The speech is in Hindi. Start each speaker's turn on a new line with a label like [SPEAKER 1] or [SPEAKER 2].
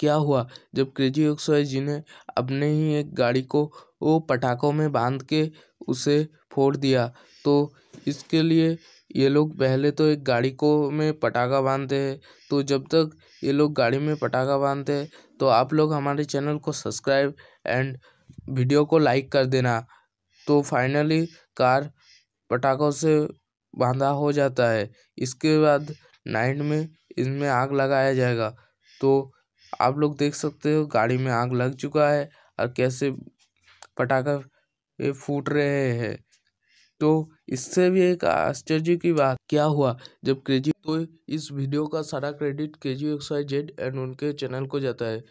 [SPEAKER 1] क्या हुआ जब क्रेजी एक्सवाई जी ने अपने ही एक गाड़ी को वो पटाखों में बांध के उसे फोड़ दिया तो इसके लिए ये लोग पहले तो एक गाड़ी को में पटाखा बांधते हैं तो जब तक ये लोग गाड़ी में पटाखा बांधते हैं तो आप लोग हमारे चैनल को सब्सक्राइब एंड वीडियो को लाइक कर देना तो फाइनली कार पटाखों से बांधा हो जाता है इसके बाद नाइट में इसमें आग लगाया जाएगा तो आप लोग देख सकते हो गाड़ी में आग लग चुका है और कैसे पटाखा फूट रहे हैं तो इससे भी एक आश्चर्य की बात क्या हुआ जब क्रेजी तो इस वीडियो का सारा credit K G X Y Z and उनके चैनल
[SPEAKER 2] को जाता है